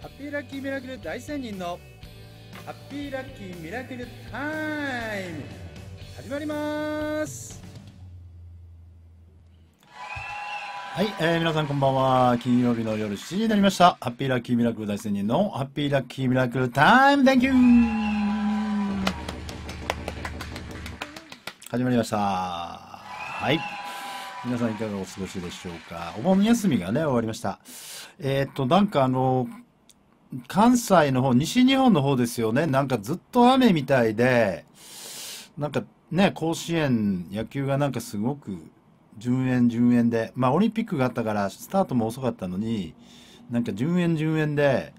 ハッピーラッキーミラクル大仙人のハッピーラッキーミラクルタイム始まりますはい、えー、皆さんこんばんは。金曜日の夜7時になりました。ハッピーラッキーミラクル大仙人のハッピーラッキーミラクルタイム !Thank you! 始まりました。はい。皆さんいかがお過ごしでしょうか。お盆休みがね、終わりました。えー、っと、なんかあの関西の方、西日本の方ですよね。なんかずっと雨みたいで、なんかね、甲子園野球がなんかすごく順延順延で、まあオリンピックがあったからスタートも遅かったのに、なんか順延順延で、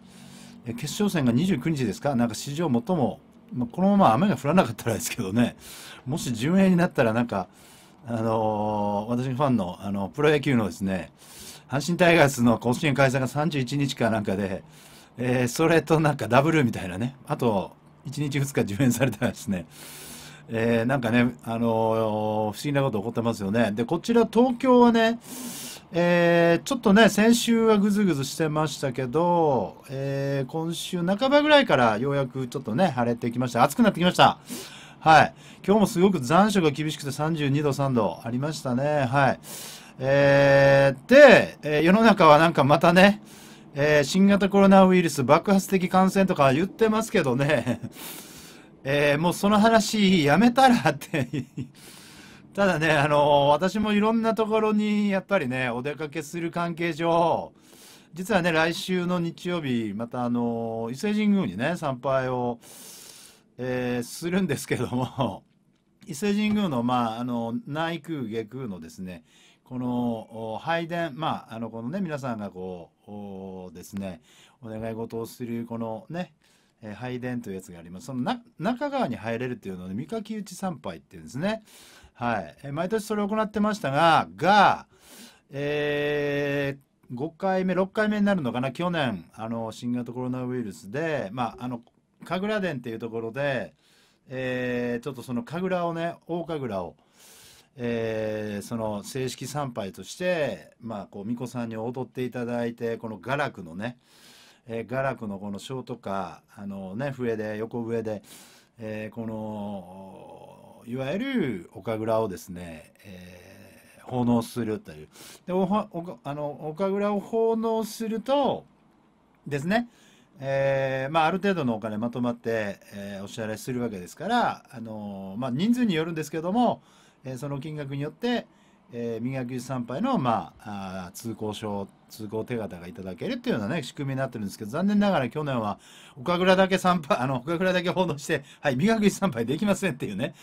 決勝戦が29日ですかなんか史上最も、まあ、このまま雨が降らなかったらですけどね、もし順延になったらなんか、あのー、私のファンの、あの、プロ野球のですね、阪神タイガースの甲子園開催が31日かなんかで、えー、それとなんかダブルみたいなね。あと、1日2日受験されたらですね。えー、なんかね、あのー、不思議なこと起こってますよね。で、こちら東京はね、えー、ちょっとね、先週はぐずぐずしてましたけど、えー、今週半ばぐらいからようやくちょっとね、晴れてきました。暑くなってきました。はい。今日もすごく残暑が厳しくて32度、3度ありましたね。はい。えー、で、え世の中はなんかまたね、えー、新型コロナウイルス爆発的感染とか言ってますけどね、えー、もうその話やめたらって ただね、あのー、私もいろんなところにやっぱりね、お出かけする関係上、実はね、来週の日曜日、またあの伊勢神宮にね、参拝を、えするんですけども、伊勢神宮の、まあ、あの内宮、下宮のですね、この拝殿、まあ、あのこのね、皆さんがこう、ですね、お願い事をする、このね、え拝殿というやつがあります。その中川に入れるっていうので、三垣内参拝っていうんですね。はい。毎年それを行ってましたが、が、えー、5回目、6回目になるのかな、去年、あの、新型コロナウイルスで、まあ、あの、神楽殿っていうところで、えー、ちょっとその神楽をね、大神楽を、えー、その正式参拝として、まあ、こう巫女さんに踊っていただいてこの雅楽のね、えー、楽のこの小とかあの、ね、笛で横笛で、えー、このいわゆる岡倉をですね、えー、奉納するというでおおあの岡倉を奉納するとですねえーまあ、ある程度のお金まとまって、えー、お支払いするわけですから、あのー、まあ、人数によるんですけども、えその金額によって、えー、磨き参拝の、まあ、あ通行証、通行手形がいただけるっていうようなね、仕組みになってるんですけど、残念ながら去年は、岡倉だけ参拝、あの、岡倉だけ報道して、はい、磨き参拝できませんっていうね、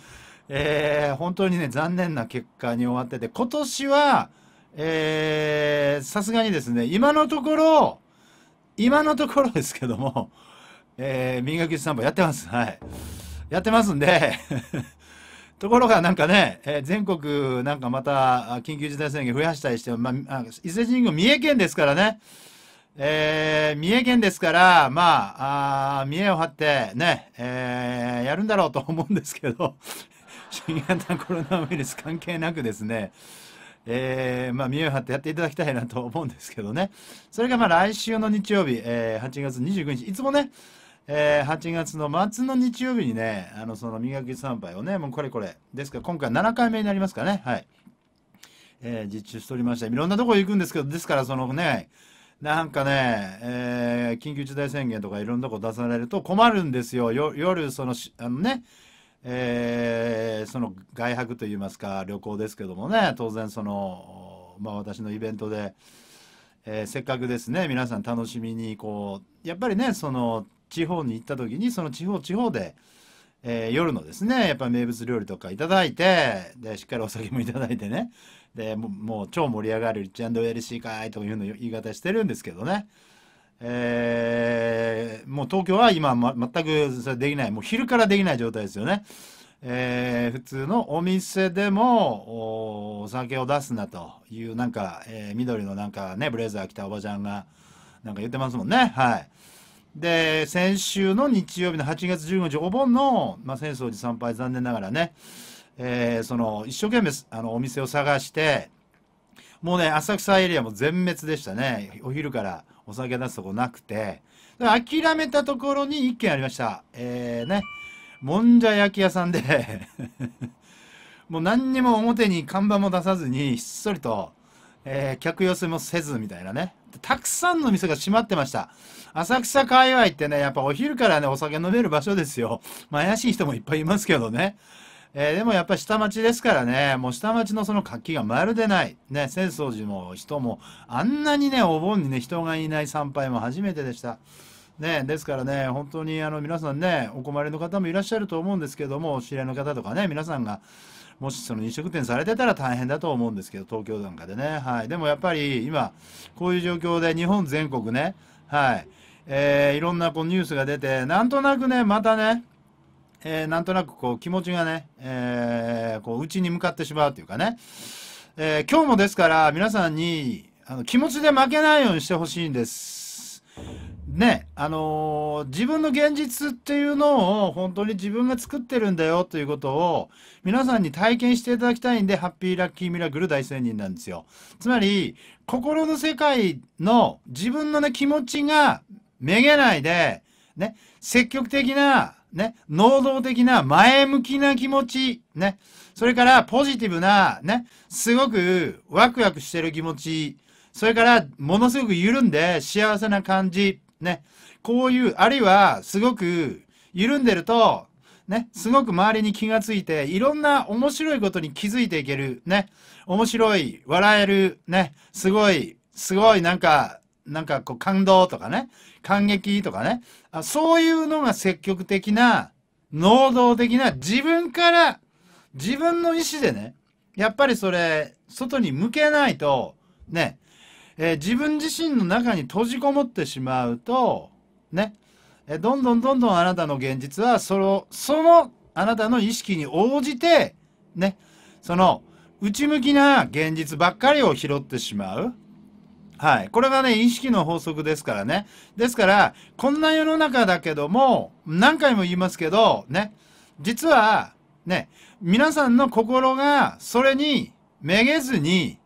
えー、本当にね、残念な結果に終わってて、今年は、えー、さすがにですね、今のところ、今のところですけども、えー、磨き参拝やってます。はい。やってますんでところがなんかね、えー、全国なんかまた緊急事態宣言増やしたりして、まあ、伊勢神宮三重県ですからね、えー、三重県ですから、まあ、あ三重を張ってね、えー、やるんだろうと思うんですけど、新型コロナウイルス関係なくですね、えー、まあ、見栄を張ってやっていただきたいなと思うんですけどね。それが、まあ、来週の日曜日、えー、8月29日、いつもね、えー、8月の末の日曜日にね、あの、その磨き参拝をね、もうこれこれ。ですから今回7回目になりますかね。はい。えー、実施しておりました。いろんなとこ行くんですけど、ですからそのね、なんかね、えー、緊急事態宣言とかいろんなとこ出されると困るんですよ。よ夜、その、あのね、えー、その外泊といいますか、旅行ですけどもね、当然その、まあ私のイベントで、えせっかくですね、皆さん楽しみに、こう、やっぱりね、その、地方に行った時にその地方地方で、えー、夜のですねやっぱ名物料理とかいいてでしっかりお酒もいいてねでもう超盛り上がるウェルシーかいというの言い方してるんですけどね、えー、もう東京は今、ま、全くそれできないもう昼からできない状態ですよね。えー、普通のお店でもお酒を出すなというなんか、えー、緑のなんかねブレザー着たおばちゃんがなんか言ってますもんねはいで、先週の日曜日の8月15日、お盆の、まあ、浅草寺参拝、残念ながらね、えー、その、一生懸命、あの、お店を探して、もうね、浅草エリアも全滅でしたね。お昼からお酒出すとこなくて。諦めたところに一軒ありました。えー、ね、もんじゃ焼き屋さんで もう何にも表に看板も出さずに、ひっそりと、えー、客寄せもせずみたいなね。たくさんの店が閉まってました。浅草界隈ってね、やっぱお昼からね、お酒飲める場所ですよ。まあ、怪しい人もいっぱいいますけどね。えー、でもやっぱ下町ですからね、もう下町のその活気がまるでない。ね、浅草寺の人も、あんなにね、お盆にね、人がいない参拝も初めてでした。ね、ですからね、本当にあの皆さんね、お困りの方もいらっしゃると思うんですけども、お知り合いの方とかね、皆さんが、もしその飲食店されてたら大変だと思うんですけど、東京なんかでね。はい。でもやっぱり今、こういう状況で日本全国ね、はい。えー、いろんなこうニュースが出て、なんとなくね、またね、えー、なんとなくこう気持ちがね、えー、こう、うちに向かってしまうというかね。えー、今日もですから、皆さんに、あの、気持ちで負けないようにしてほしいんです。ね、あのー、自分の現実っていうのを本当に自分が作ってるんだよということを皆さんに体験していただきたいんで、ハッピーラッキーミラクル大仙人なんですよ。つまり、心の世界の自分のね、気持ちがめげないで、ね、積極的な、ね、能動的な前向きな気持ち、ね、それからポジティブな、ね、すごくワクワクしてる気持ち、それからものすごく緩んで幸せな感じ、ね。こういう、あるいは、すごく、緩んでると、ね、すごく周りに気がついて、いろんな面白いことに気づいていける、ね、面白い、笑える、ね、すごい、すごい、なんか、なんかこう感動とかね、感激とかね、あそういうのが積極的な、能動的な自分から、自分の意思でね、やっぱりそれ、外に向けないと、ね、えー、自分自身の中に閉じこもってしまうと、ね、えどんどんどんどんあなたの現実は、その、そのあなたの意識に応じて、ね、その、内向きな現実ばっかりを拾ってしまう。はい。これがね、意識の法則ですからね。ですから、こんな世の中だけども、何回も言いますけど、ね、実は、ね、皆さんの心がそれにめげずに、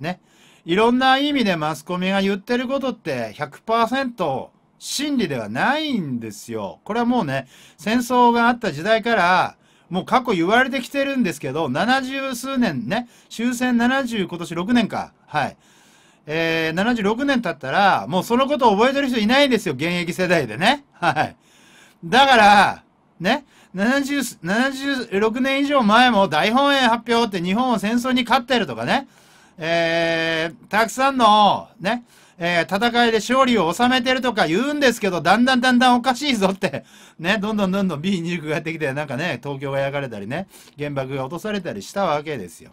ね、いろんな意味でマスコミが言ってることって100%真理ではないんですよ。これはもうね、戦争があった時代から、もう過去言われてきてるんですけど、70数年ね、終戦70、今年6年か。はい。えー、76年経ったら、もうそのことを覚えてる人いないんですよ、現役世代でね。はい。だから、ね、70、76年以上前も大本営発表って日本を戦争に勝ってるとかね。えー、たくさんの、ね、えー、戦いで勝利を収めてるとか言うんですけど、だんだんだんだんおかしいぞって ね、どんどんどんどん B29 がやってきて、なんかね、東京が焼かれたりね、原爆が落とされたりしたわけですよ。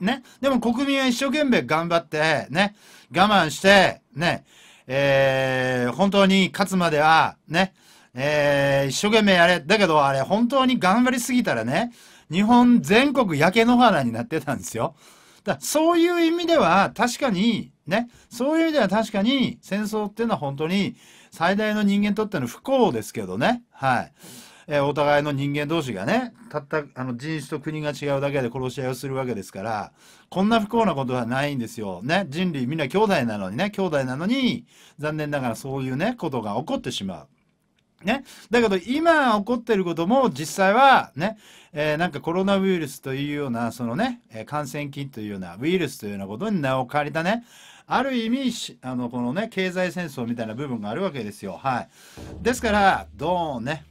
ね、でも国民は一生懸命頑張って、ね、我慢して、ね、えー、本当に勝つまでは、ね、えー、一生懸命やれ。だけどあれ、本当に頑張りすぎたらね、日本全国焼け野原になってたんですよ。だそういう意味では確かに、ね、そういう意味では確かに戦争っていうのは本当に最大の人間にとっての不幸ですけどね。はい。えー、お互いの人間同士がね、たった、あの、人種と国が違うだけで殺し合いをするわけですから、こんな不幸なことはないんですよ。ね、人類みんな兄弟なのにね、兄弟なのに、残念ながらそういうね、ことが起こってしまう。ね。だけど今起こってることも実際はね、えー、なんかコロナウイルスというような、そのね、感染菌というような、ウイルスというようなことに名を借りたね、ある意味、あの、このね、経済戦争みたいな部分があるわけですよ。はい。ですから、ドーンね。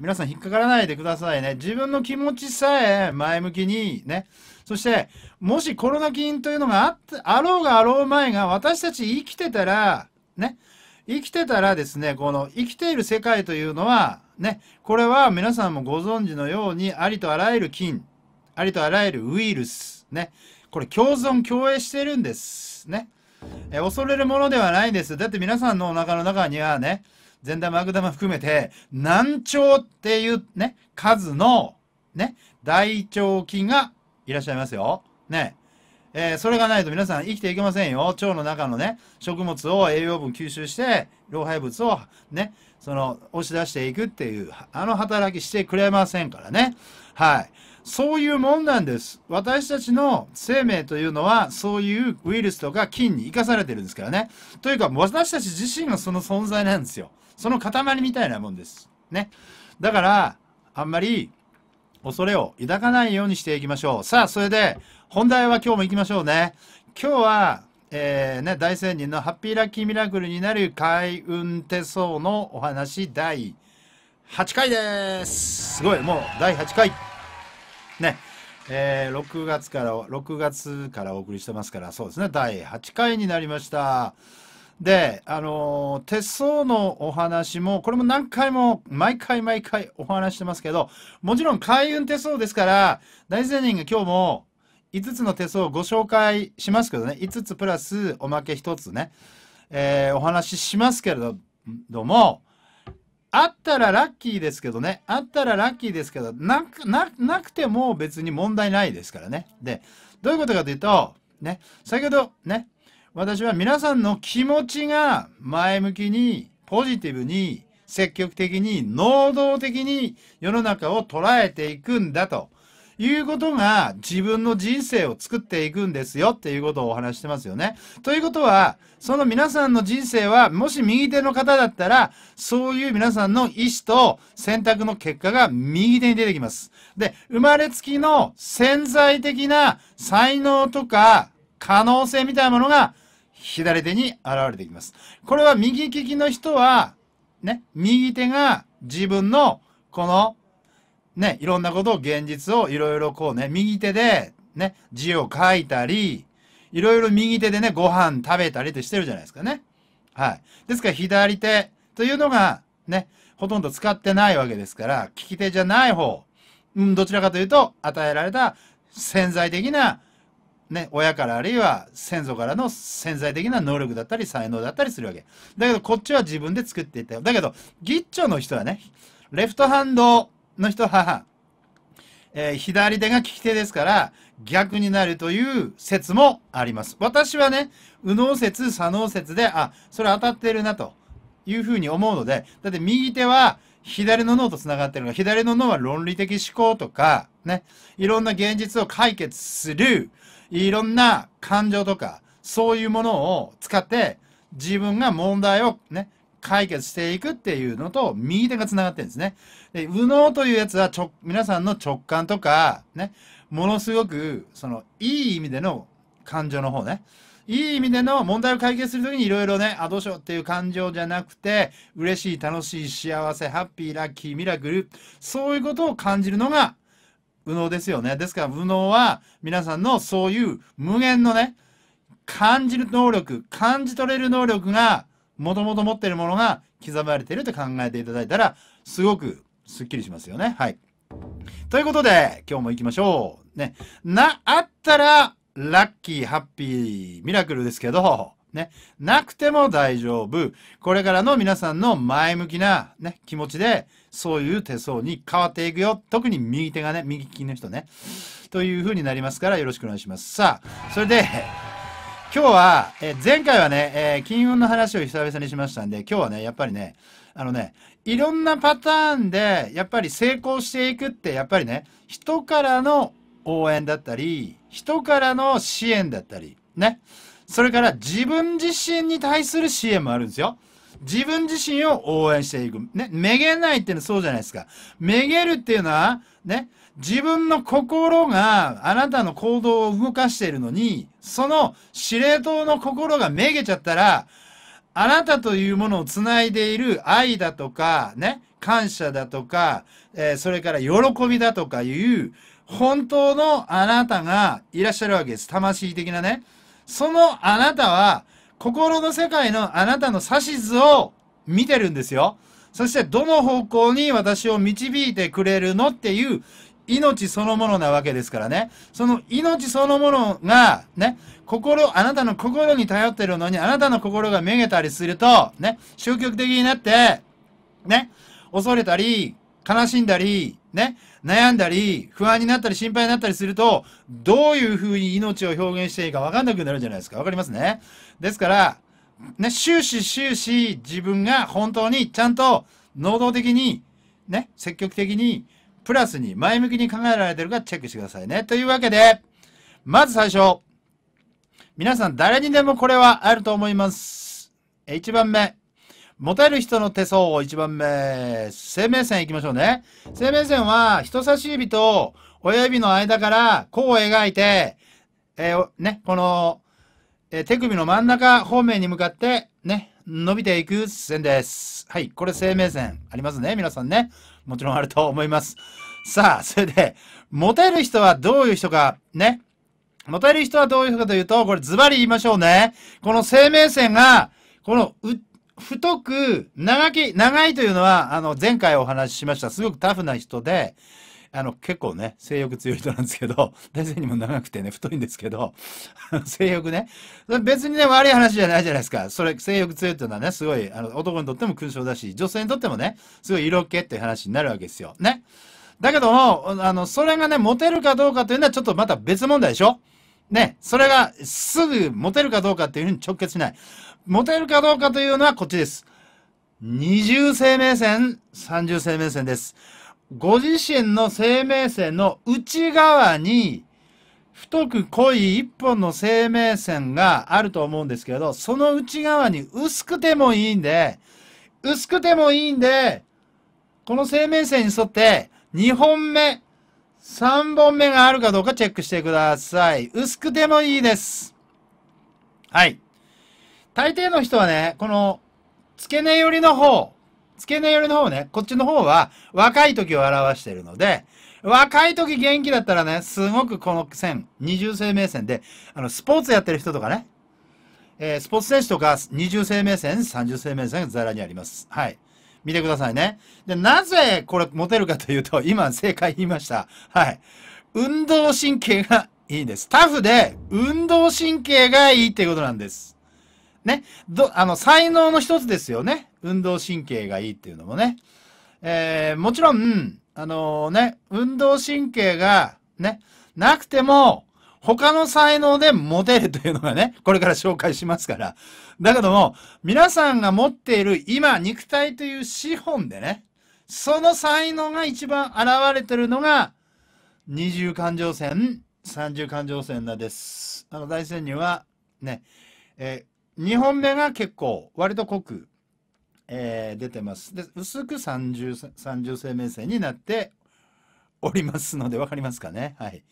皆さん引っかからないでくださいね。自分の気持ちさえ前向きにね。そして、もしコロナ菌というのがああろうがあろう前が私たち生きてたら、ね。生きてたらですね、この生きている世界というのは、ね、これは皆さんもご存知のように、ありとあらゆる菌、ありとあらゆるウイルス、ね、これ共存共栄してるんです。ね。え恐れるものではないんです。だって皆さんのお腹の中にはね、善玉悪玉含めて、難聴っていうね、数の、ね、大腸菌がいらっしゃいますよ。ね。えー、それがないと皆さん生きていけませんよ。腸の中のね、食物を栄養分吸収して、老廃物をね、その、押し出していくっていう、あの働きしてくれませんからね。はい。そういうもんなんです。私たちの生命というのは、そういうウイルスとか菌に生かされてるんですからね。というか、私たち自身がその存在なんですよ。その塊みたいなもんです。ね。だから、あんまり、恐れを抱かないようにしていきましょう。さあ、それで、本題は今日も行きましょうね。今日は、えー、ね、大仙人のハッピーラッキーミラクルになる開運手相のお話第8回です。すごい、もう第8回。ね。えー、6月から、6月からお送りしてますから、そうですね、第8回になりました。で、あのー、手相のお話も、これも何回も、毎回毎回お話してますけど、もちろん開運手相ですから、大仙人が今日も、5つの手相をご紹介しますけどね、5つプラスおまけ1つね、えー、お話ししますけれども、あったらラッキーですけどね、あったらラッキーですけど、なくても別に問題ないですからね。で、どういうことかというと、ね、先ほどね、私は皆さんの気持ちが前向きに、ポジティブに、積極的に、能動的に世の中を捉えていくんだということが自分の人生を作っていくんですよっていうことをお話してますよね。ということは、その皆さんの人生は、もし右手の方だったら、そういう皆さんの意思と選択の結果が右手に出てきます。で、生まれつきの潜在的な才能とか可能性みたいなものが左手に現れてきます。これは右利きの人は、ね、右手が自分のこのね、いろんなことを現実をいろいろこうね、右手でね、字を書いたり、いろいろ右手でね、ご飯食べたりってしてるじゃないですかね。はい。ですから左手というのがね、ほとんど使ってないわけですから、利き手じゃない方、うん、どちらかというと、与えられた潜在的な、ね、親からあるいは先祖からの潜在的な能力だったり才能だったりするわけ。だけど、こっちは自分で作っていったよ。だけど、ギッチョの人はね、レフトハンドの人母、えー、左手が利き手ですから逆になるという説もあります。私はね、右脳説、左脳説で、あ、それ当たってるなというふうに思うので、だって右手は左の脳と繋がってるのが、左の脳は論理的思考とか、ね、いろんな現実を解決する、いろんな感情とか、そういうものを使って自分が問題をね、解決していくっていうのと右手がつながってるんですね。で、右脳というやつはちょ皆さんの直感とか、ね、ものすごく、その、いい意味での感情の方ね。いい意味での問題を解決するときにいろいろね、あ、どうしようっていう感情じゃなくて、嬉しい、楽しい、幸せ、ハッピー、ラッキー、ミラクル、そういうことを感じるのが、右脳ですよね。ですから、右脳は皆さんのそういう無限のね、感じる能力、感じ取れる能力がもともと持っているものが刻まれていると考えていただいたら、すごくスッキリしますよね。はい。ということで、今日も行きましょう。ね。な、あったら、ラッキー、ハッピー、ミラクルですけど、ね。なくても大丈夫。これからの皆さんの前向きな、ね、気持ちで、そういう手相に変わっていくよ。特に右手がね、右利きの人ね。というふうになりますから、よろしくお願いします。さあ、それで、今日は、えー、前回はね、えー、金運の話を久々にしましたんで、今日はね、やっぱりね、あのね、いろんなパターンで、やっぱり成功していくって、やっぱりね、人からの応援だったり、人からの支援だったり、ね。それから自分自身に対する支援もあるんですよ。自分自身を応援していく。ね。めげないっていうのはそうじゃないですか。めげるっていうのは、ね。自分の心があなたの行動を動かしているのに、その司令塔の心がめげちゃったら、あなたというものをつないでいる愛だとか、ね、感謝だとか、えー、それから喜びだとかいう、本当のあなたがいらっしゃるわけです。魂的なね。そのあなたは、心の世界のあなたの指図を見てるんですよ。そしてどの方向に私を導いてくれるのっていう命そのものなわけですからね。その命そのものが、ね、心、あなたの心に頼ってるのに、あなたの心がめげたりすると、ね、消極的になって、ね、恐れたり、悲しんだり、ね、悩んだり、不安になったり、心配になったりすると、どういう風に命を表現していいかわかんなくなるじゃないですか。分かりますね。ですから、ね、終始終始自分が本当にちゃんと能動的に、ね、積極的にプラスに前向きに考えられてるかチェックしてくださいね。というわけで、まず最初。皆さん誰にでもこれはあると思います。1番目。モテる人の手相を1番目。生命線いきましょうね。生命線は人差し指と親指の間から弧を描いて、えー、ね、この、えー、手首の真ん中方面に向かってね、伸びていく線です。はい。これ生命線ありますね。皆さんね。もちろんあると思います。さあ、それで、モテる人はどういう人か、ね。モテる人はどういう人かというと、これズバリ言いましょうね。この生命線が、この太く、長き、長いというのは、あの、前回お話ししました。すごくタフな人で、あの、結構ね、性欲強い人なんですけど、大 勢にも長くてね、太いんですけど、性欲ね。別にね、悪い話じゃないじゃないですか。それ、性欲強いっていうのはね、すごい、あの、男にとっても勲章だし、女性にとってもね、すごい色気っていう話になるわけですよ。ね。だけども、あの、それがね、モテるかどうかというのはちょっとまた別問題でしょね、それがすぐモテるかどうかっていうふうに直結しない。モテるかどうかというのはこっちです。二重生命線、三重生命線です。ご自身の生命線の内側に、太く濃い一本の生命線があると思うんですけど、その内側に薄くてもいいんで、薄くてもいいんで、この生命線に沿って二本目、三本目があるかどうかチェックしてください。薄くてもいいです。はい。大抵の人はね、この付け根寄りの方、付け根寄りの方ね、こっちの方は若い時を表しているので、若い時元気だったらね、すごくこの線、二重生命線で、あの、スポーツやってる人とかね、えー、スポーツ選手とか二重生命線、三重生命線がザラにあります。はい。見てくださいね。で、なぜこれ持てるかというと、今正解言いました。はい。運動神経がいいんです。タフで運動神経がいいってことなんです。ね、ど、あの、才能の一つですよね。運動神経がいいっていうのもね。えー、もちろん、あのー、ね、運動神経が、ね、なくても、他の才能でモテるというのがね、これから紹介しますから。だけども、皆さんが持っている今、肉体という資本でね、その才能が一番現れてるのが、二重感情線、三重感情線なんです。あの、大潜には、ね、えー2本目が結構割と濃く、えー、出てますで薄く 30, 30生命線になっておりますので分かりますかねはい、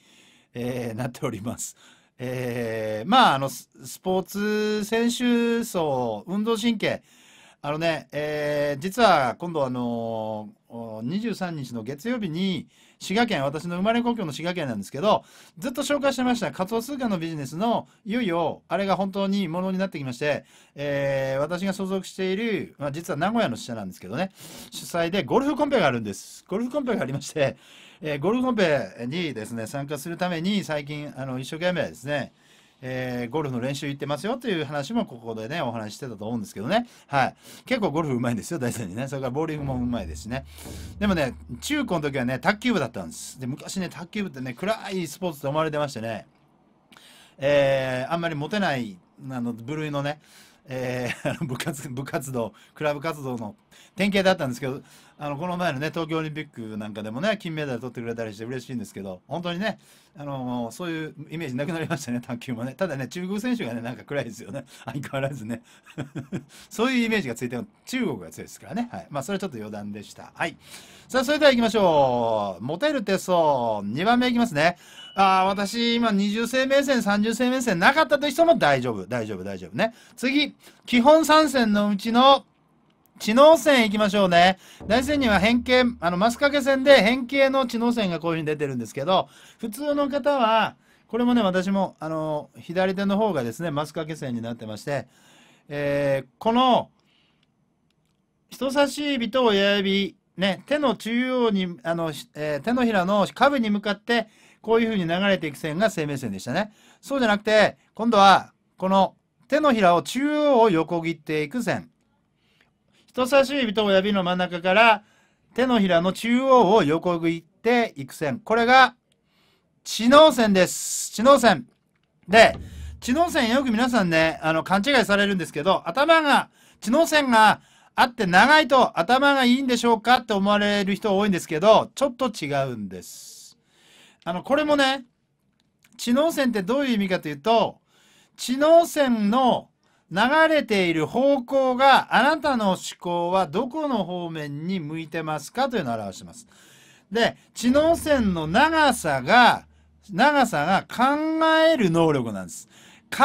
えー、なっております。えー、まああのスポーツ選手層運動神経あのね、えー、実は今度あのー23日の月曜日に、滋賀県、私の生まれ故郷の滋賀県なんですけど、ずっと紹介してました、仮想通貨のビジネスの、いよいよ、あれが本当にものになってきまして、えー、私が所属している、まあ、実は名古屋の支社なんですけどね、主催でゴルフコンペがあるんです。ゴルフコンペがありまして、えー、ゴルフコンペにですね、参加するために、最近、あの、一生懸命ですね、えー、ゴルフの練習行ってますよという話もここでね、お話してたと思うんですけどね。はい。結構ゴルフうまいんですよ、大体にね。それからボーリングもうまいですしね。でもね、中高の時はね、卓球部だったんです。で、昔ね、卓球部ってね、暗いスポーツと思われてましてね、えー、あんまりモテない、あの、部類のね、えー、部活、部活動、クラブ活動の典型だったんですけど、あの、この前のね、東京オリンピックなんかでもね、金メダル取ってくれたりして嬉しいんですけど、本当にね、あの、そういうイメージなくなりましたね、卓球もね。ただね、中国選手がね、なんか暗いですよね。相変わらずね。そういうイメージがついても、中国が強いですからね。はい。まあ、それはちょっと余談でした。はい。さあ、それでは行きましょう。モテるスト2番目いきますね。ああ、私、今、20生命線、30生命線なかったとしても大丈夫、大丈夫、大丈夫ね。次、基本三線のうちの、知能線行きましょうね。大線には変形、あの、マス掛け線で変形の知能線がこういう風に出てるんですけど、普通の方は、これもね、私も、あの、左手の方がですね、マス掛け線になってまして、えー、この、人差し指と親指ね、手の中央に、あの、えー、手のひらの下部に向かって、こういう風に流れていく線が生命線でしたね。そうじゃなくて、今度は、この手のひらを中央を横切っていく線。人差し指と親指の真ん中から手のひらの中央を横切っていく線。これが、知能線です。知能線。で、知能線よく皆さんね、あの、勘違いされるんですけど、頭が、知能線があって長いと頭がいいんでしょうかって思われる人多いんですけど、ちょっと違うんです。あの、これもね、知能線ってどういう意味かというと、知能線の流れている方向があなたの思考はどこの方面に向いてますかというのを表します。で、知能線の長さが、長さが考える能力なんです。考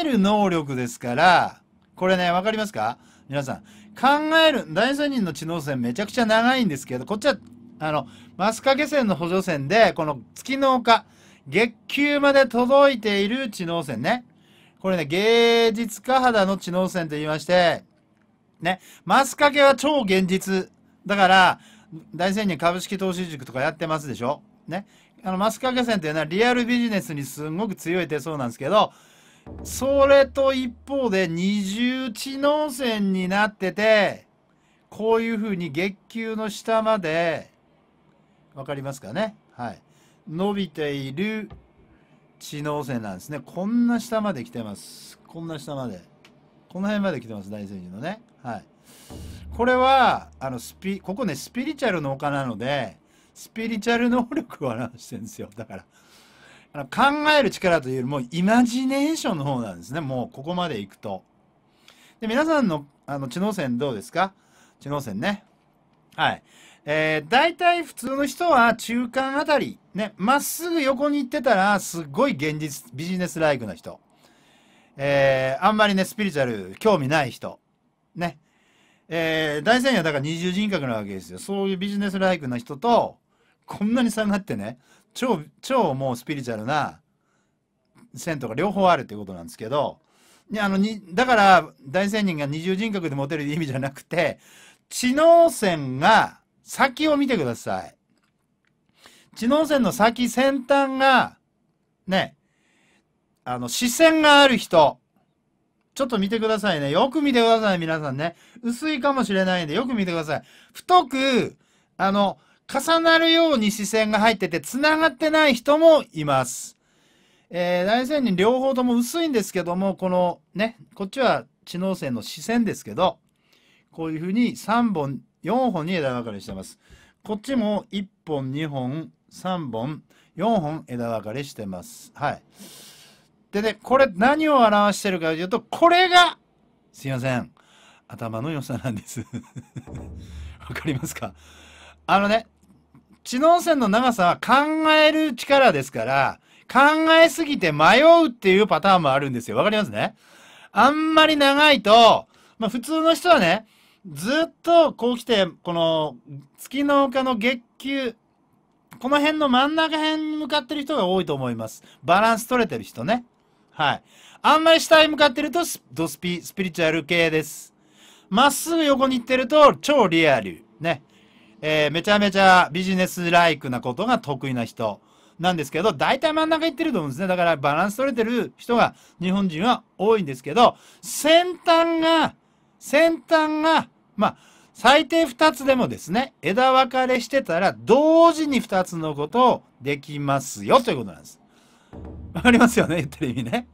える能力ですから、これね、わかりますか皆さん。考える大仙人の知能線めちゃくちゃ長いんですけどこっちはあのマスカケ線の補助線でこの月の丘月給まで届いている知能線ねこれね芸術家肌の知能線と言いましてねマスカケは超現実だから大仙人株式投資塾とかやってますでしょねあのマスカケ線というのはリアルビジネスにすごく強い手相なんですけどそれと一方で二重知能線になってて、こういうふうに月給の下まで、わかりますかねはい。伸びている知能線なんですね。こんな下まで来てます。こんな下まで。この辺まで来てます、大聖人のね。はい。これは、あの、スピ、ここね、スピリチュアルの丘なので、スピリチュアル能力を表してるんですよ。だから、あの考える力というよりもイマジネーションの方なんですねもうここまでいくとで皆さんのあの知能線どうですか知能線ねはいえー、大体普通の人は中間あたりねまっすぐ横に行ってたらすっごい現実ビジネスライクな人えー、あんまりねスピリチュアル興味ない人ねえー、大戦はだから二重人格なわけですよそういうビジネスライクな人とこんなに下がってね超超もうスピリチュアルな線とか両方あるっていうことなんですけどあのにだから大仙人が二重人格でモテる意味じゃなくて知能線が先を見てください知能線の先先端がねあの視線がある人ちょっと見てくださいね。よく見てください、皆さんね。薄いかもしれないんで、よく見てください。太く、あの、重なるように視線が入ってて、繋がってない人もいます。えー、大仙人両方とも薄いんですけども、このね、こっちは知能線の視線ですけど、こういうふうに3本、4本に枝分かれしてます。こっちも1本、2本、3本、4本枝分かれしてます。はい。でね、これ何を表してるかというと、これが、すいません。頭の良さなんです。わかりますかあのね、知能線の長さは考える力ですから、考えすぎて迷うっていうパターンもあるんですよ。わかりますねあんまり長いと、まあ普通の人はね、ずっとこう来て、この月の丘の月給、この辺の真ん中辺に向かってる人が多いと思います。バランス取れてる人ね。はい。あんまり下へ向かってるとドスピ、スピリチュアル系です。まっすぐ横に行ってると超リアル。ね。えー、めちゃめちゃビジネスライクなことが得意な人なんですけど、大体真ん中行ってると思うんですね。だからバランス取れてる人が日本人は多いんですけど、先端が、先端が、まあ、最低2つでもですね、枝分かれしてたら同時に2つのことをできますよということなんです。わかりますよね言ってる意味ね。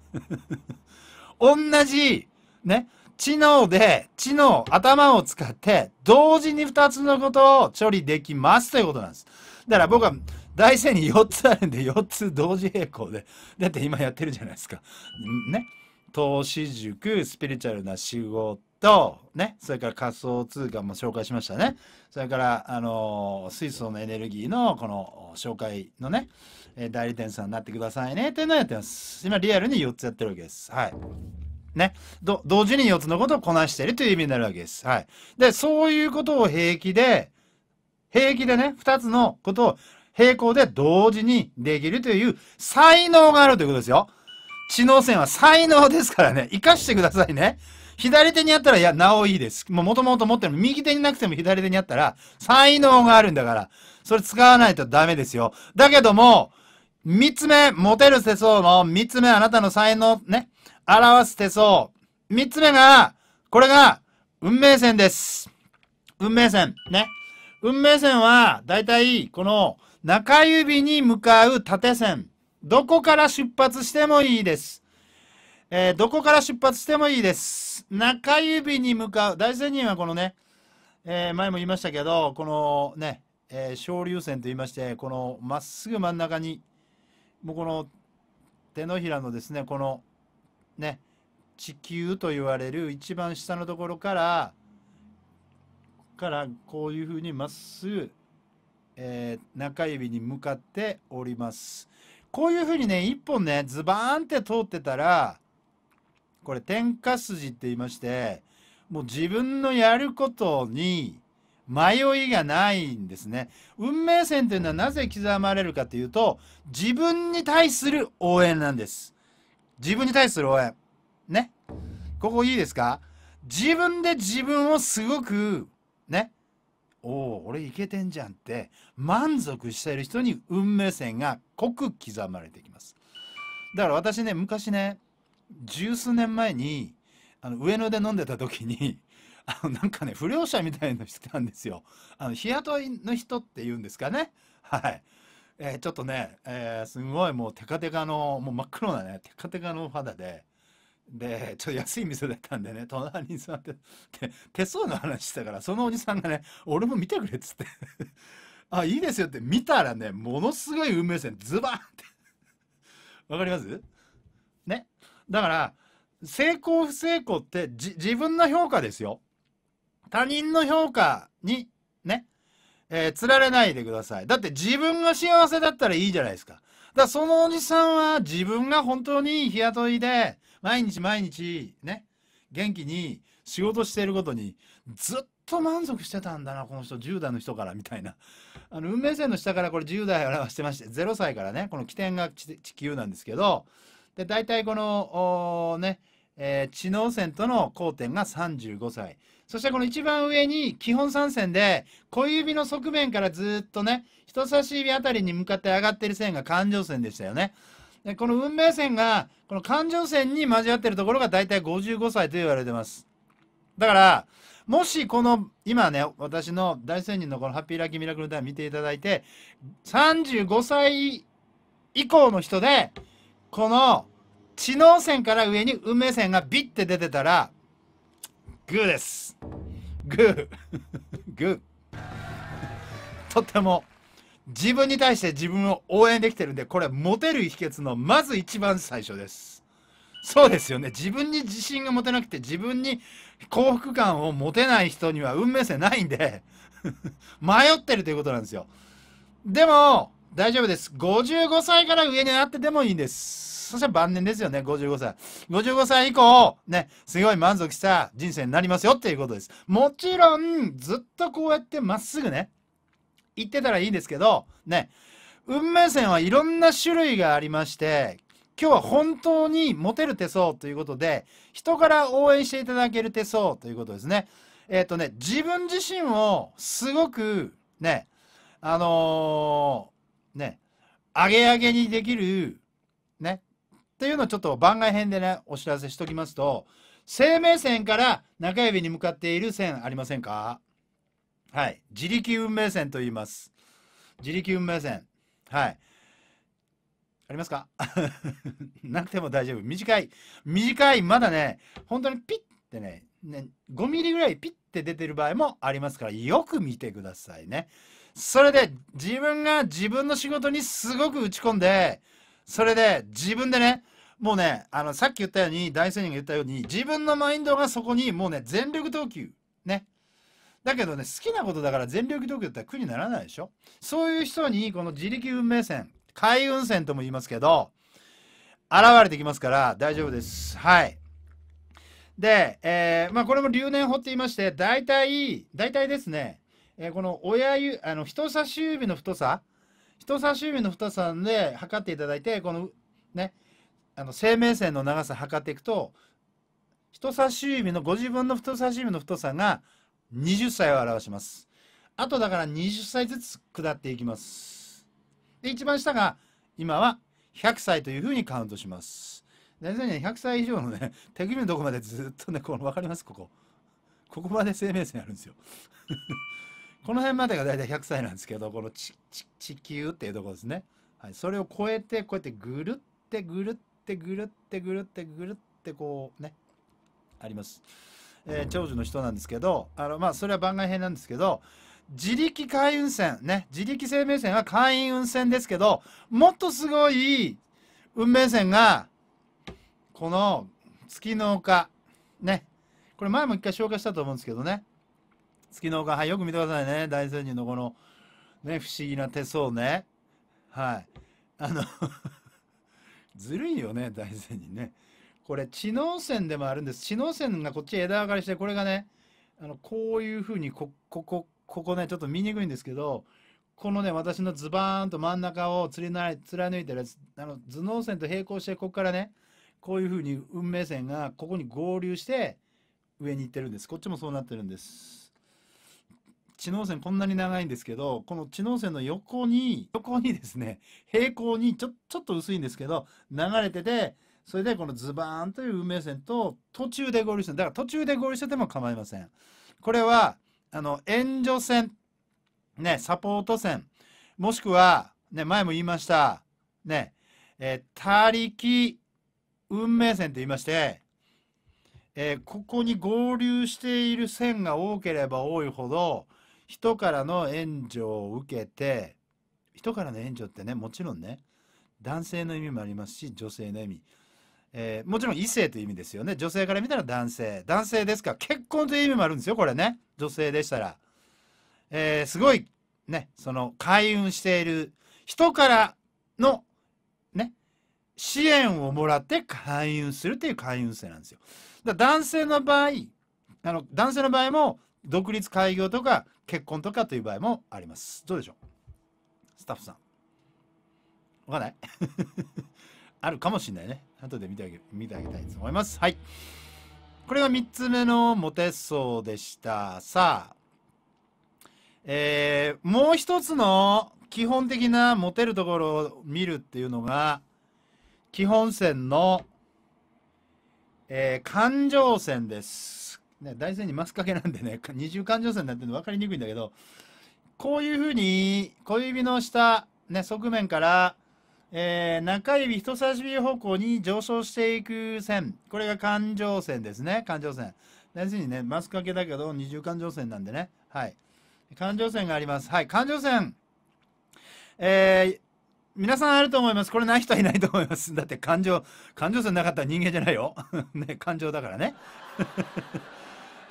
同じ、ね、知能で、知能、頭を使って、同時に2つのことを処理できますということなんです。だから僕は、大線に4つあるんで、4 つ同時並行で。だって今やってるじゃないですか。ね。投資塾、スピリチュアルな仕事、ね。それから仮想通貨も紹介しましたね。それから、あの水素のエネルギーの、この、紹介のね、代理店さんになってくださいね。というのをやってます。今、リアルに4つやってるわけです。はい。ね。同時に四つのことをこなしているという意味になるわけです。はい。で、そういうことを平気で、平気でね、二つのことを平行で同時にできるという才能があるということですよ。知能線は才能ですからね、活かしてくださいね。左手にあったら、いや、なおいいです。もともと持ってる右手になくても左手にあったら、才能があるんだから、それ使わないとダメですよ。だけども、三つ目、モテる世相の三つ目、あなたの才能、ね、表す手相。三つ目が、これが、運命線です。運命線。ね。運命線は、だいたい、この、中指に向かう縦線。どこから出発してもいいです。えー、どこから出発してもいいです。中指に向かう。大仙人はこのね、えー、前も言いましたけど、このね、えー、昇竜線と言いまして、このまっすぐ真ん中に、もうこの手のひらのですね、このね地球と言われる一番下のところからからこういうふうにまっすぐ、えー、中指に向かっております。こういうふうにね1本ねズバーンって通ってたらこれ点火筋って言いましてもう自分のやることに迷いがないんですね。運命線というのはなぜ刻まれるかというと自分に対する応援なんです。自分に対する応援。ね。ここいいですか自分で自分をすごく、ね。おお、俺いけてんじゃんって満足している人に運命線が濃く刻まれていきます。だから私ね、昔ね、十数年前に、あの上野で飲んでた時に、あのなんかね、不良者みたいな人なんですよ。あの日雇いの人って言うんですかね。はい。えー、ちょっとね、えー、すごいもうテカテカの、もう真っ黒なね、テカテカの肌で、で、ちょっと安い店だったんでね、隣に座って、で、手相の話してたから、そのおじさんがね、俺も見てくれっつって あ、いいですよって見たらね、ものすごい運命線、ズバーンって わかりますね。だから、成功不成功って自分の評価ですよ。他人の評価にね、えー、釣られないでください。だって自分が幸せだったらいいじゃないですか。だからそのおじさんは自分が本当に日雇いで、毎日毎日ね、元気に仕事していることに、ずっと満足してたんだな、この人、10代の人から、みたいな。あの、運命線の下からこれ10代表してまして、0歳からね、この起点が地球なんですけど、で、大体この、ね、えー、知能線との交点が35歳。そしてこの一番上に基本3線で小指の側面からずっとね人差し指あたりに向かって上がってる線が感情線でしたよね。でこの運命線がこの感情線に交わってるところが大体55歳と言われてます。だからもしこの今ね私の大仙人のこのハッピーラッキーミラクルタイム見ていただいて35歳以降の人でこの知能線から上に運命線がビッて出てたらグーですグー グーとっても自分に対して自分を応援できてるんでこれモテる秘訣のまず一番最初ですそうですよね自分に自信が持てなくて自分に幸福感を持てない人には運命性ないんで 迷ってるということなんですよでも大丈夫です55歳から上になってでもいいんですそしたら晩年ですよね、55歳。55歳以降、ね、すごい満足した人生になりますよっていうことです。もちろん、ずっとこうやってまっすぐね、行ってたらいいんですけど、ね、運命線はいろんな種類がありまして、今日は本当にモテる手相ということで、人から応援していただける手相ということですね。えっ、ー、とね、自分自身をすごくね、あのー、ね、あげあげにできるていうのをちょっと番外編でね、お知らせしときますと、生命線から中指に向かっている線ありませんかはい。自力運命線と言います。自力運命線。はい。ありますか なくても大丈夫。短い。短い。まだね、本当にピッてね、ね5ミリぐらいピッて出てる場合もありますから、よく見てくださいね。それで、自分が自分の仕事にすごく打ち込んで、それで自分でね、もうね、あの、さっき言ったように、大仙人が言ったように、自分のマインドがそこに、もうね、全力投球。ね。だけどね、好きなことだから全力投球だったら苦にならないでしょそういう人に、この自力運命線、海運線とも言いますけど、現れてきますから大丈夫です。はい。で、えー、まあ、これも留年法って言いまして、大体、大体ですね、えー、この親指、あの、人差し指の太さ、人差し指の太さで測っていただいて、この、ね、あの生命線の長さ測っていくと人差し指のご自分の人差し指の太さが20歳を表しますあとだから20歳ずつ下っていきますで一番下が今は100歳というふうにカウントします大体ね100歳以上のね 手首のとこまでずっとねこの分かりますここここまで生命線あるんですよ この辺までが大体100歳なんですけどこの地球っていうところですね、はい、それを超えてこうやってぐるってぐるってってぐるってぐるってぐるってこうねあります、えー、長寿の人なんですけどあのまあそれは番外編なんですけど自力海運船ね自力生命線は海運船ですけどもっとすごい運命線がこの月の丘ねこれ前も一回紹介したと思うんですけどね月の丘はいよく見てくださいね大仙人のこのね不思議な手相ねはいあのずるいよね、大仙にね。これ、知能線でもあるんです。知能線がこっち枝分かれして、これがね、あの、こういう風に、こ、ここ、ここね、ちょっと見にくいんですけど、このね、私のズバーンと真ん中を釣りな貫いてる、あの、頭脳線と並行して、ここからね、こういう風に運命線がここに合流して、上に行ってるんです。こっちもそうなってるんです。知能線こんなに長いんですけど、この知能線の横に、横にですね、平行にちょ、ちょっと薄いんですけど、流れてて、それでこのズバーンという運命線と途中で合流して、だから途中で合流してても構いません。これは、あの、援助線、ね、サポート線、もしくは、ね、前も言いました、ね、えー、他力運命線と言いまして、えー、ここに合流している線が多ければ多いほど、人からの援助を受けて人からの援助ってねもちろんね男性の意味もありますし女性の意味、えー、もちろん異性という意味ですよね女性から見たら男性男性ですから結婚という意味もあるんですよこれね女性でしたら、えー、すごいねその開運している人からのね支援をもらって開運するという開運性なんですよ。だ男性の場合あの男性の場合も独立開業とか結婚とかという場合もありますどうでしょうスタッフさんわかんない あるかもしれないね後で見てあげ見てあげたいと思いますはいこれが3つ目のモテそうでしたさあえー、もう一つの基本的なモテるところを見るっていうのが基本線の、えー、感情線ですね、大前にマスカケなんでね、二重感情線になってるの分かりにくいんだけど、こういうふうに、小指の下、ね、側面から、えー、中指、人差し指方向に上昇していく線。これが感情線ですね。感情線。大事にね、マスカケだけど、二重感情線なんでね。はい。感情線があります。はい。感情線。えー、皆さんあると思います。これない人はいないと思います。だって感情、感情線なかったら人間じゃないよ。ね、感情だからね。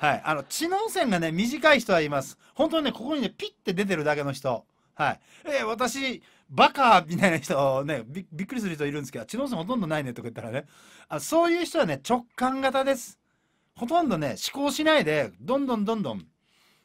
はい。あの、知能線がね、短い人はいます。本当にね、ここにね、ピッて出てるだけの人。はい。えー、私、バカみたいな人をねび、びっくりする人いるんですけど、知能線ほとんどないねとか言ったらね、あそういう人はね、直感型です。ほとんどね、思考しないで、どんどんどんどん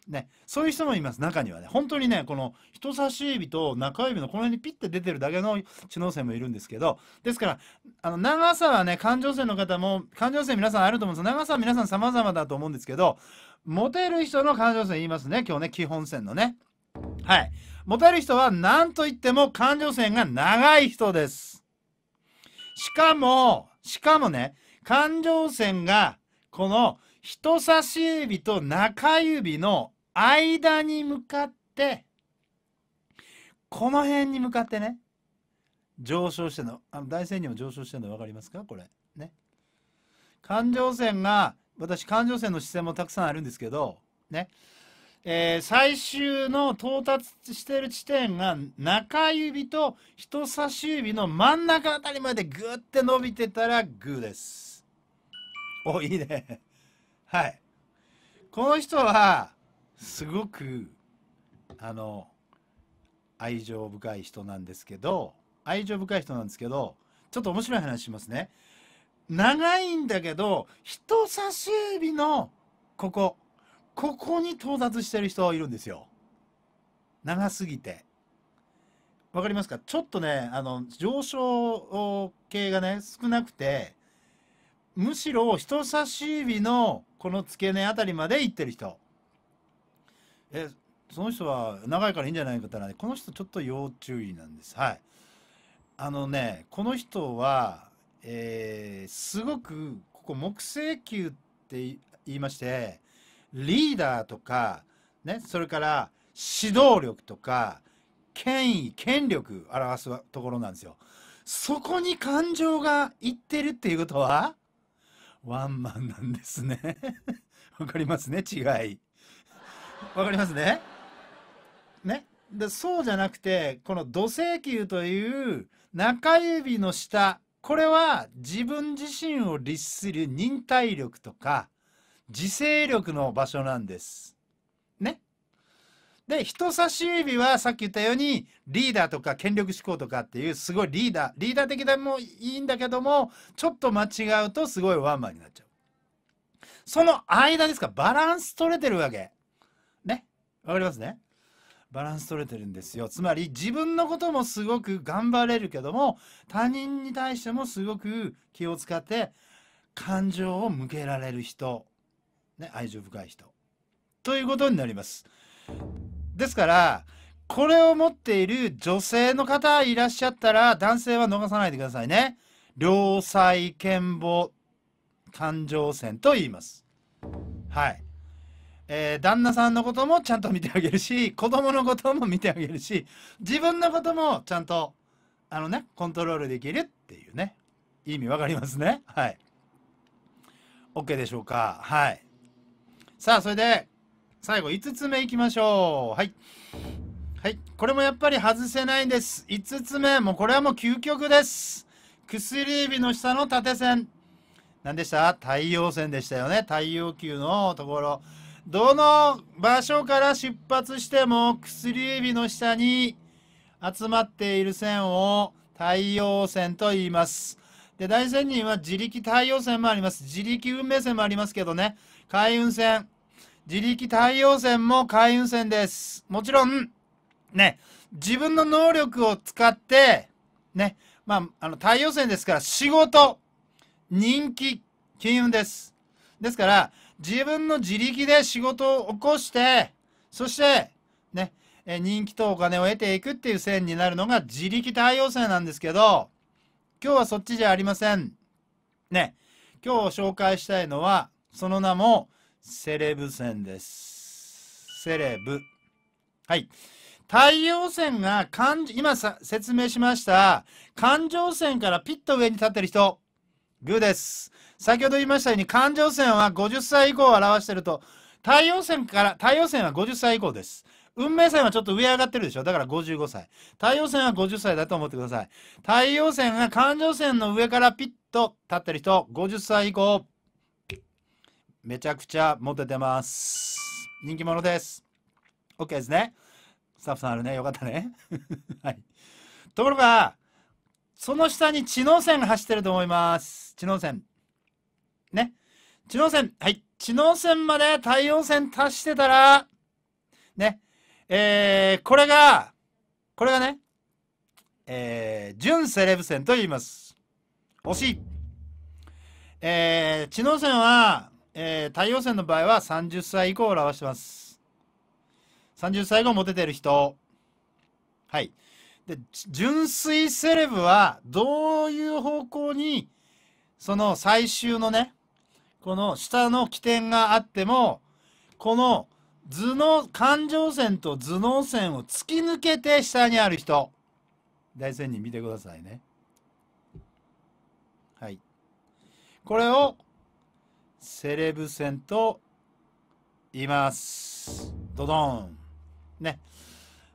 ね、そういう人もいます、中にはね。本当にね、この人差し指と中指のこの辺にピッて出てるだけの知能線もいるんですけど、ですから、あの、長さはね、感情線の方も、感情線皆さんあると思うんです長さは皆さん様々だと思うんですけど、モテる人の感情線言いますね、今日ね、基本線のね。はい。モテる人は何と言っても感情線が長い人です。しかも、しかもね、感情線が、この人差し指と中指の間に向かってこの辺に向かってね上昇してのあの大仙にも上昇してるの分かりますかこれね環状線が私環状線の視線もたくさんあるんですけどねえー、最終の到達してる地点が中指と人差し指の真ん中あたりまでグーって伸びてたらグーです。おいいね。はい。この人はすごくあの愛情深い人なんですけど愛情深い人なんですけどちょっと面白い話しますね長いんだけど人差し指のここここに到達してる人いるんですよ長すぎてわかりますかちょっとねあの上昇系がね少なくてむしろ人差し指のこの付け根あたりまで行ってる人え、その人は長いからいいんじゃないかってね、この人ちょっと要注意なんです。はい。あのね、この人は、えー、すごく、ここ木星球って言いまして、リーダーとか、ね、それから指導力とか、権威、権力表すところなんですよ。そこに感情がいってるっていうことは、ワンマンなんですね。わかりますね、違い。わかりますねねでそうじゃなくてこの土星球という中指の下これは自分自身を律する忍耐力とか自制力の場所なんです。ね。で人差し指はさっき言ったようにリーダーとか権力志向とかっていうすごいリーダーリーダー的でもいいんだけどもちょっと間違うとすごいワンマンになっちゃう。その間ですかバランス取れてるわけ。わかりますねバランス取れてるんですよ。つまり自分のこともすごく頑張れるけども、他人に対してもすごく気を使って感情を向けられる人。ね、愛情深い人。ということになります。ですから、これを持っている女性の方いらっしゃったら、男性は逃さないでくださいね。良妻賢母感情線と言います。はい。えー、旦那さんのこともちゃんと見てあげるし子供のことも見てあげるし自分のこともちゃんとあのねコントロールできるっていうね意味わかりますねはい OK でしょうかはいさあそれで最後5つ目いきましょうはいはいこれもやっぱり外せないんです5つ目もうこれはもう究極です薬指の下の縦線何でした太陽線でしたよね太陽球のところどの場所から出発しても薬指の下に集まっている線を太陽線と言います。で、大仙人は自力太陽線もあります。自力運命線もありますけどね。海運線。自力太陽線も海運線です。もちろん、ね、自分の能力を使って、ね、まあ、あの、太陽線ですから、仕事、人気、金運です。ですから、自分の自力で仕事を起こして、そして、ね、え人気とお金を得ていくっていう線になるのが自力対応線なんですけど、今日はそっちじゃありません。ね、今日紹介したいのは、その名も、セレブ線です。セレブ。はい。太陽線が感、今さ説明しました、感情線からピッと上に立ってる人、グーです。先ほど言いましたように環状線は50歳以降を表していると太陽線から太陽線は50歳以降です運命線はちょっと上上がってるでしょだから55歳太陽線は50歳だと思ってください太陽線が環状線の上からピッと立ってる人50歳以降めちゃくちゃモテてます人気者です OK ですねスタッフさんあるねよかったね はいところがその下に知能線が走ってると思います知能線ね。知能線。はい。知能線まで太陽線達してたら、ね。えー、これが、これがね、えー、準セレブ線と言います。惜しい。えー、知能線は、えー、太陽線の場合は30歳以降を表してます。30歳以降モテてる人。はい。で、純粋セレブは、どういう方向に、その最終のね、この下の起点があってもこの頭脳感情線と頭脳線を突き抜けて下にある人大仙人見てくださいねはいこれをセレブ線と言いますドドンね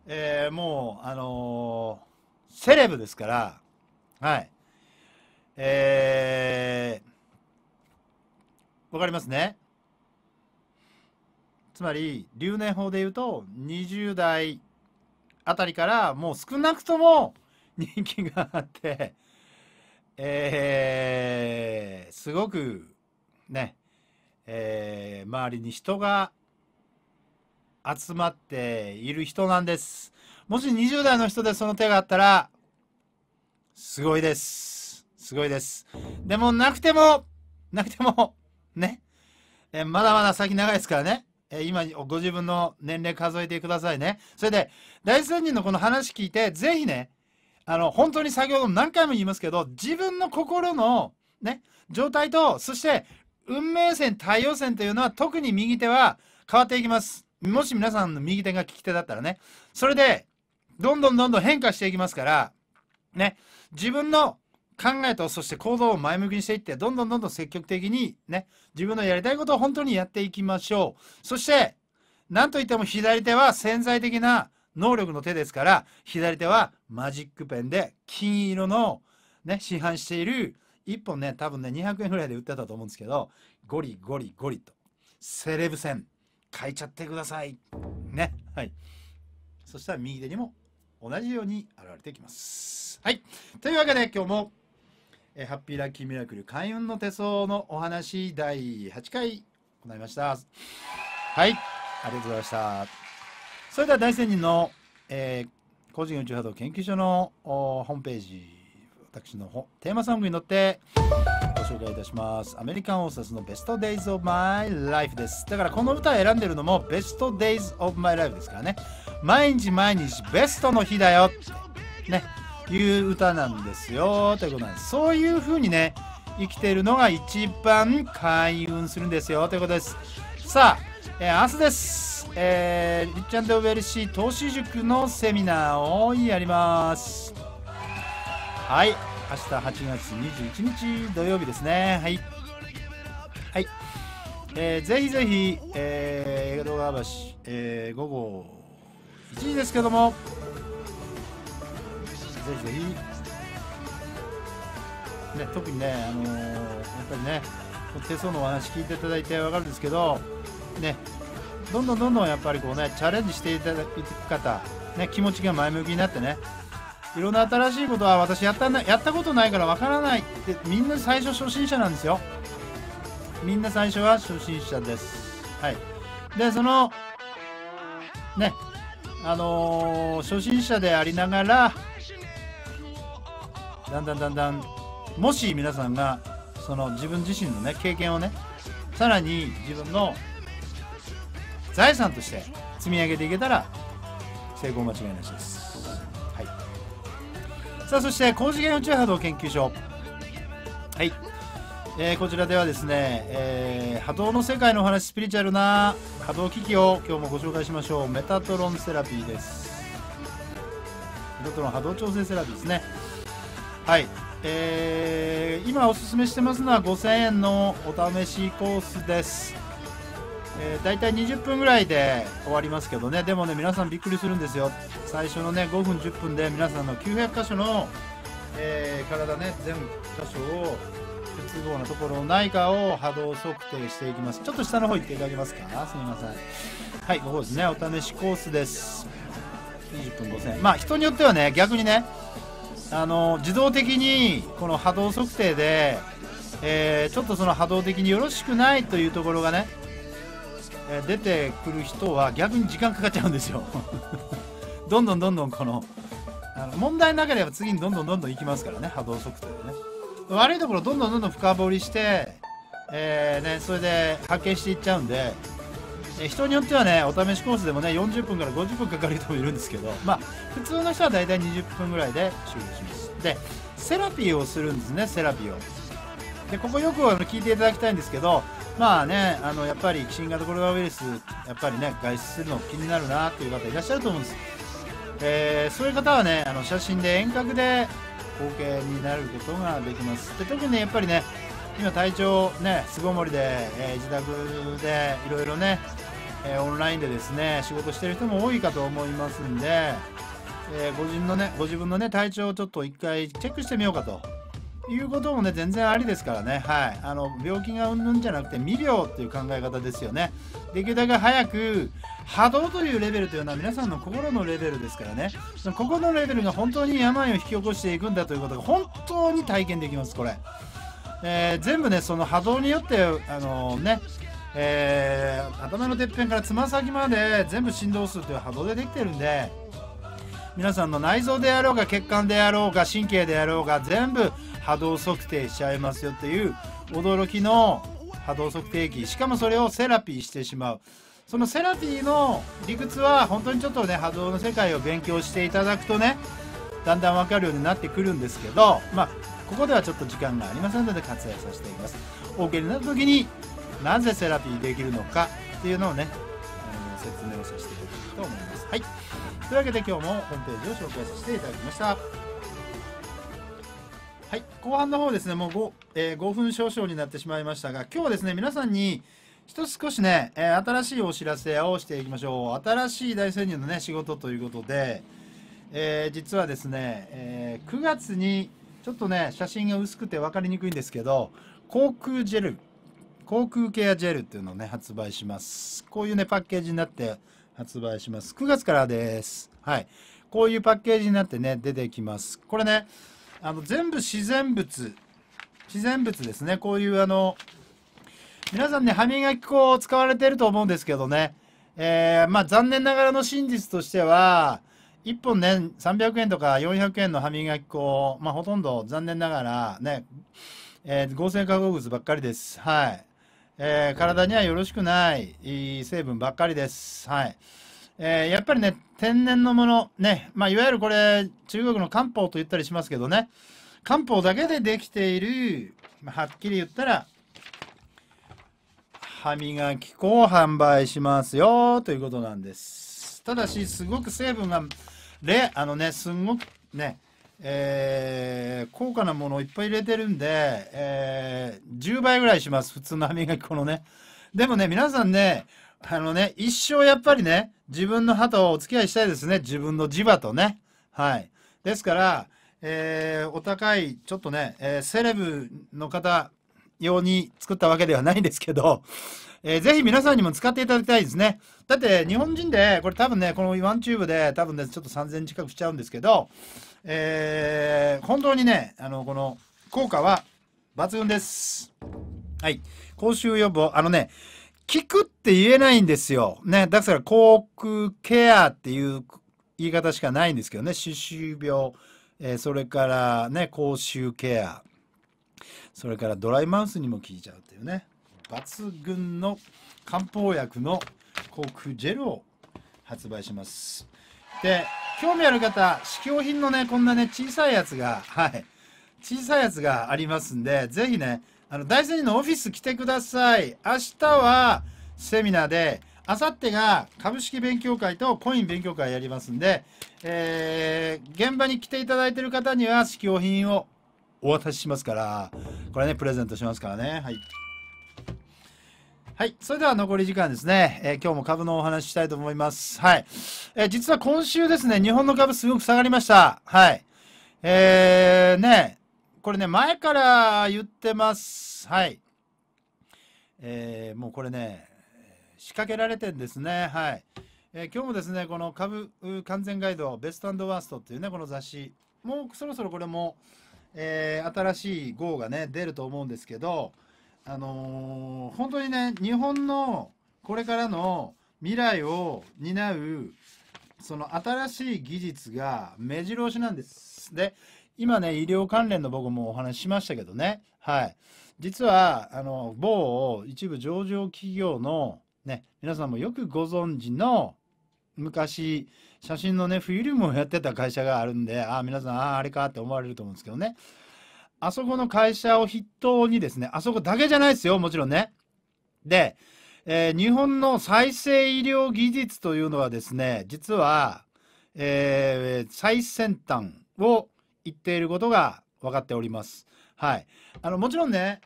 えー、もうあのー、セレブですからはいえー、わかりますねつまり留年法で言うと20代あたりからもう少なくとも人気があってえー、すごくねえー、周りに人が集まっている人なんですもし20代の人でその手があったらすごいですすごいですでもなくてもなくてもね。えまだまだ先長いですからね。え今、ご自分の年齢数えてくださいね。それで、大仙人のこの話聞いて、ぜひね、あの、本当に先ほど何回も言いますけど、自分の心の、ね、状態と、そして、運命線、太陽線というのは、特に右手は変わっていきます。もし皆さんの右手が利き手だったらね。それで、どんどんどんどん変化していきますから、ね、自分の考えとそして行動を前向きにしていってどんどんどんどん積極的にね自分のやりたいことを本当にやっていきましょうそして何といっても左手は潜在的な能力の手ですから左手はマジックペンで金色の、ね、市販している1本ね多分ね200円ぐらいで売ってたと思うんですけどゴリゴリゴリとセレブ線書いちゃってくださいねはいそしたら右手にも同じように現れてきますはいというわけで今日もえハッピーラッキーミラクル開運の手相のお話第8回行いました。はい、ありがとうございました。それでは大仙人の、えー、個人宇宙波動研究所のホームページ、私のテーマソングに乗ってご紹介いたします。アメリカンオーサスのベストデイズオブマイライフです。だからこの歌を選んでるのもベストデイズオブマイライフですからね。毎日毎日ベストの日だよって。ね。いう歌なんですよということなんですそういう風にね生きてるのが一番開運するんですよということですさあ、えー、明日ですえりっちゃんンド・ウェルシー投資塾のセミナーをやりますはい明日8月21日土曜日ですねはいはいえー、ぜひぜひ、えー、江戸川橋、えー、午後1時ですけどもぜひぜひ、ね、特にね、あのー、やっぱりね手相のお話聞いていただいて分かるんですけど、ね、どんどんどんどんやっぱりこう、ね、チャレンジしていただく方、ね、気持ちが前向きになってねいろんな新しいことは私やったなやったことないから分からないってみんな最初初心者なんですよみんな最初は初心者ですはいでそのねあのー、初心者でありながらだんだんだんだんもし皆さんがその自分自身のね経験をねさらに自分の財産として積み上げていけたら成功間違いなしです、はい、さあそして高次元宇宙波動研究所はい、えー、こちらではですね、えー、波動の世界のお話スピリチュアルな波動機器を今日もご紹介しましょうメタトロンセラピーですメタトロン波動調整セラピーですねはい、えー、今おすすめしてますのは5000円のお試しコースです、えー、大体20分ぐらいで終わりますけどねでもね皆さんびっくりするんですよ最初のね5分10分で皆さんの900箇所の、えー、体ね全箇所を不都合なところないかを波動測定していきますちょっと下の方行っていただけますかすみませんはいここですねお試しコースです20分5000円まあ人によってはね逆にねあの自動的にこの波動測定で、えー、ちょっとその波動的によろしくないというところがね、えー、出てくる人は逆に時間かかっちゃうんですよ どんどんどんどんこのあの問題なければ次にどんどんどんどんいきますからね波動測定でね悪いところどんどんどんどん深掘りして、えー、ね、それで発見していっちゃうんでえ人によってはねお試しコースでもね40分から50分かかる人もいるんですけどまあ普通の人は大体20分ぐらいで終了しますでセラピーをするんですねセラピーをでここよく聞いていただきたいんですけどまあねあのやっぱり新型コロナウイルスやっぱりね外出するの気になるなという方いらっしゃると思うんですえー、そういう方はねあの写真で遠隔で光景になることができますで特にねやっぱりね今体調ね巣ごもりで、えー、自宅でいろいろねえー、オンラインでですね仕事してる人も多いかと思いますんで、えー、ご自分のねご自分のね体調をちょっと一回チェックしてみようかということもね全然ありですからねはいあの病気がうんぬんじゃなくて未病っていう考え方ですよねできるだけ早く波動というレベルというのは皆さんの心のレベルですからねここ心のレベルが本当に病を引き起こしていくんだということが本当に体験できますこれ、えー、全部ねその波動によってあのー、ねえー、頭のてっぺんからつま先まで全部振動数という波動でできてるんで皆さんの内臓であろうが血管であろうが神経であろうが全部波動測定しちゃいますよという驚きの波動測定器しかもそれをセラピーしてしまうそのセラピーの理屈は本当にちょっとね波動の世界を勉強していただくとねだんだん分かるようになってくるんですけどまあここではちょっと時間がありませんので割愛させています。OK、になった時になぜセラピーできるのかっていうのをね、えー、説明をさせていただきたいと思います。はい、というわけで今日もホームページを紹介させていただきました。はい、後半の方ですね、もう 5,、えー、5分少々になってしまいましたが、今日はですね、皆さんに一つ少しね、えー、新しいお知らせをしていきましょう。新しい大潜入のね、仕事ということで、えー、実はですね、えー、9月に、ちょっとね、写真が薄くて分かりにくいんですけど、航空ジェル航空ケアジェルっていうのをね、発売します。こういうね、パッケージになって発売します。9月からです。はい。こういうパッケージになってね、出てきます。これね、あの、全部自然物。自然物ですね。こういうあの、皆さんね、歯磨き粉を使われてると思うんですけどね。えー、まあ残念ながらの真実としては、1本ね、300円とか400円の歯磨き粉、まあほとんど残念ながらね、えー、合成化合物ばっかりです。はい。えー、体にはよろしくない成分ばっかりです。はい。えー、やっぱりね、天然のもの、ね、まあ、いわゆるこれ、中国の漢方と言ったりしますけどね、漢方だけでできている、まあ、はっきり言ったら、歯磨き粉を販売しますよということなんです。ただし、すごく成分が、レ、あのね、すごくね、高価なものをいっぱい入れてるんで、えー、10倍ぐらいします。普通の歯磨き粉のね。でもね、皆さんね、あのね、一生やっぱりね、自分の歯とお付き合いしたいですね。自分の磁場とね。はい。ですから、えー、お高い、ちょっとね、えー、セレブの方用に作ったわけではないんですけど、えー、ぜひ皆さんにも使っていただきたいですね。だって日本人で、これ多分ね、このワンチューブで多分ね、ちょっと3000近くしちゃうんですけど、えー、本当にね、あの、この、効果は抜群です。はい。口臭予防、あのね、効くって言えないんですよ。ね。だから、口腔ケアっていう言い方しかないんですけどね。歯周病、えー、それからね、口臭ケア。それからドライマウスにも効いちゃうっていうね。抜群の漢方薬の口腔ジェルを発売します。で、興味ある方、試供品のね、こんなね、小さいやつが、はい、小さいやつがありますんで、ぜひね、あの、大仙人のオフィス来てください。明日はセミナーで、あさってが株式勉強会とコイン勉強会やりますんで、えー、現場に来ていただいている方には試供品をお渡ししますから、これね、プレゼントしますからね。はい。はい。それでは残り時間ですね。えー、今日も株のお話ししたいと思います。はい。えー、実は今週ですね、日本の株すごく下がりました。はい。えー、ね、これね、前から言ってます。はい。えー、もうこれね、仕掛けられてんですね。はい。えー、今日もですね、この株完全ガイド、ベストワーストっていうね、この雑誌、もうそろそろこれも、えー、新しい号がね、出ると思うんですけど、あのー、本当にね、日本のこれからの未来を担う、その新しい技術が目白押しなんです。で、今ね、医療関連の僕もお話ししましたけどね、はい。実は、あの、某一部上場企業の、ね、皆さんもよくご存知の、昔、写真のね、フィルムをやってた会社があるんで、ああ、皆さん、ああ、あれかって思われると思うんですけどね。あそこの会社を筆頭にですね、あそこだけじゃないですよ、もちろんね。で、えー、日本の再生医療技術というのはですね、実は、えー、最先端を言っていることが分かっております。はい。あの、もちろんね、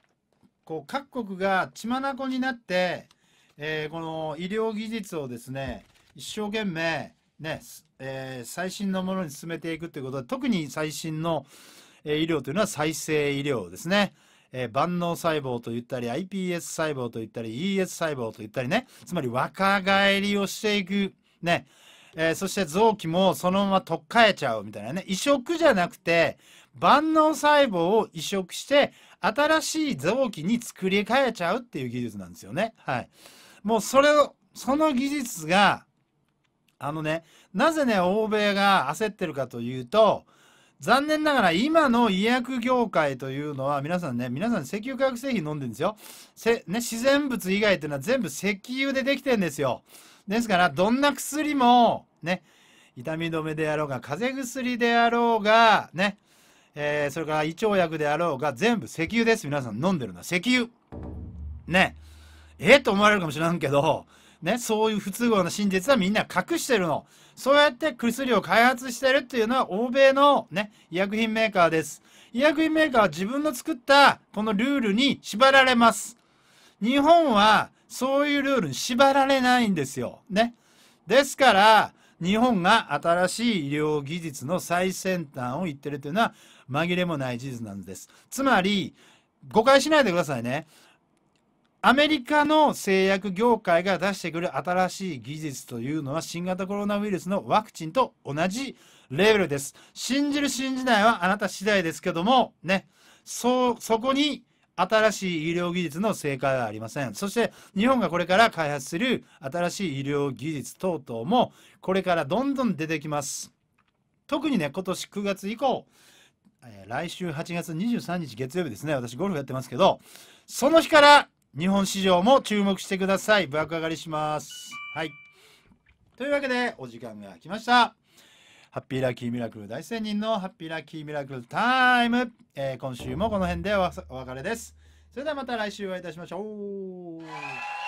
こう、各国が血眼になって、えー、この医療技術をですね、一生懸命、ね、え最新のものに進めていくということで、特に最新の、え医療というのは再生医療ですね。えー、万能細胞と言ったり iPS 細胞と言ったり ES 細胞と言ったりねつまり若返りをしていくね、えー、そして臓器もそのままとっかえちゃうみたいなね移植じゃなくて万能細胞を移植して新しい臓器に作り変えちゃうっていう技術なんですよねはいもうそれをその技術があのねなぜね欧米が焦ってるかというと残念ながら今の医薬業界というのは皆さんね皆さん石油化学製品飲んでるんですよ、ね、自然物以外というのは全部石油でできてるんですよですからどんな薬もね痛み止めであろうが風邪薬であろうがね、えー、それから胃腸薬であろうが全部石油です皆さん飲んでるのは石油ねええと思われるかもしれんけどね、そういう不都合な真実はみんな隠してるの。そうやって薬を開発してるっていうのは欧米のね、医薬品メーカーです。医薬品メーカーは自分の作ったこのルールに縛られます。日本はそういうルールに縛られないんですよ。ね。ですから、日本が新しい医療技術の最先端を言ってるというのは紛れもない事実なんです。つまり、誤解しないでくださいね。アメリカの製薬業界が出してくる新しい技術というのは新型コロナウイルスのワクチンと同じレベルです。信じる信じないはあなた次第ですけども、ね、そ、そこに新しい医療技術の正解はありません。そして日本がこれから開発する新しい医療技術等々もこれからどんどん出てきます。特にね、今年9月以降、来週8月23日月曜日ですね、私ゴルフやってますけど、その日から日本市場も注目してください爆上がりしますはいというわけでお時間が来ましたハッピーラッキーミラクル大仙人のハッピーラッキーミラクルタイム、えー、今週もこの辺でお別れですそれではまた来週お会いいたしましょう